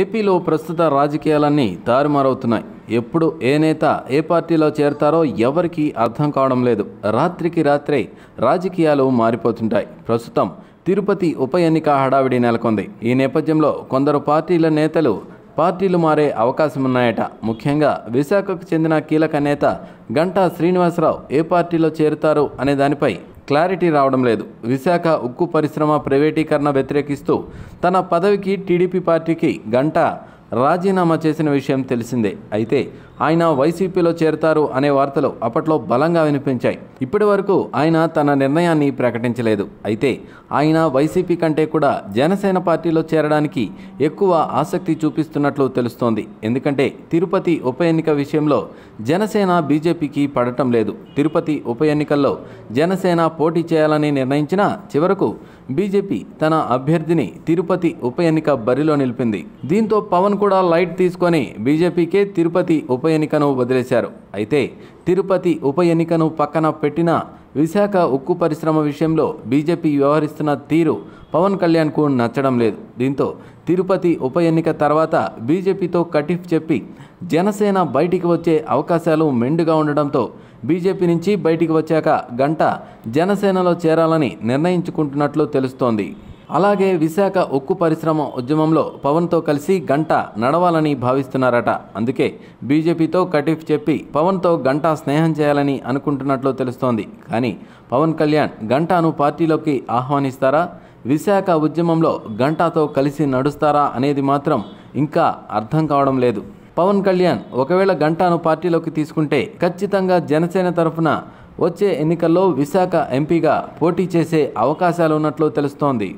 ఏపీలో ప్రస్తుత రాజకీయాలన్నీ తారుమారవుతున్నాయి ఎప్పుడు ఏ నేత ఏ పార్టీలో చేరతారో ఎవరికీ అర్థం కావడం లేదు రాత్రికి రాత్రే రాజకీయాలు మారిపోతుంటాయి ప్రస్తుతం తిరుపతి ఉప ఎన్నిక హడావిడి నెలకొంది ఈ నేపథ్యంలో కొందరు పార్టీల నేతలు పార్టీలు మారే అవకాశం ఉన్నాయట ముఖ్యంగా విశాఖకు చెందిన కీలక నేత గంటా శ్రీనివాసరావు ఏ పార్టీలో చేరుతారు అనే దానిపై క్లారిటీ రావడం లేదు విశాఖ ఉక్కు పరిశ్రమ ప్రైవేటీకరణ వ్యతిరేకిస్తూ తన పదవికి టీడీపీ పార్టీకి గంట రాజీనామా చేసిన విషయం తెలిసిందే అయితే ఆయన వైసీపీలో చేరతారు అనే వార్తలు అప్పట్లో బలంగా వినిపించాయి ఇప్పటి వరకు ఆయన తన నిర్ణయాన్ని ప్రకటించలేదు అయితే ఆయన వైసీపీ కంటే కూడా జనసేన పార్టీలో చేరడానికి ఎక్కువ ఆసక్తి చూపిస్తున్నట్లు తెలుస్తోంది ఎందుకంటే తిరుపతి ఉప ఎన్నిక విషయంలో జనసేన బీజేపీకి పడటం లేదు తిరుపతి ఉప ఎన్నికల్లో జనసేన పోటీ చేయాలని నిర్ణయించినా చివరకు బీజేపీ తన అభ్యర్థిని తిరుపతి ఉప ఎన్నిక బరిలో నిలిపింది దీంతో పవన్ కూడా లైట్ తీసుకొని బీజేపీకే తిరుపతి ఉప ఉప ఎన్నికను వదిలేశారు అయితే తిరుపతి ఉప ఎన్నికను పక్కన పెట్టిన విశాఖ ఉక్కు పరిశ్రమ విషయంలో బీజేపీ వ్యవహరిస్తున్న తీరు పవన్ కళ్యాణ్కు నచ్చడం లేదు దీంతో తిరుపతి ఉప ఎన్నిక తర్వాత బీజేపీతో కటిఫ్ చెప్పి జనసేన బయటికి వచ్చే అవకాశాలు మెండుగా ఉండడంతో బీజేపీ నుంచి బయటికి వచ్చాక గంట జనసేనలో చేరాలని నిర్ణయించుకుంటున్నట్లు తెలుస్తోంది అలాగే విశాఖ ఉక్కు పరిశ్రమ ఉద్యమంలో పవన్తో కలిసి గంట నడవాలని భావిస్తున్నారట అందుకే బీజేపీతో కటిఫ్ చెప్పి పవన్తో గంట స్నేహం చేయాలని అనుకుంటున్నట్లు తెలుస్తోంది కానీ పవన్ కళ్యాణ్ గంటాను పార్టీలోకి ఆహ్వానిస్తారా విశాఖ ఉద్యమంలో గంటాతో కలిసి నడుస్తారా అనేది మాత్రం ఇంకా అర్థం కావడం లేదు పవన్ కళ్యాణ్ ఒకవేళ గంటాను పార్టీలోకి తీసుకుంటే ఖచ్చితంగా జనసేన తరఫున వచ్చే ఎన్నికల్లో విశాఖ ఎంపీగా పోటీ చేసే అవకాశాలున్నట్లు తెలుస్తోంది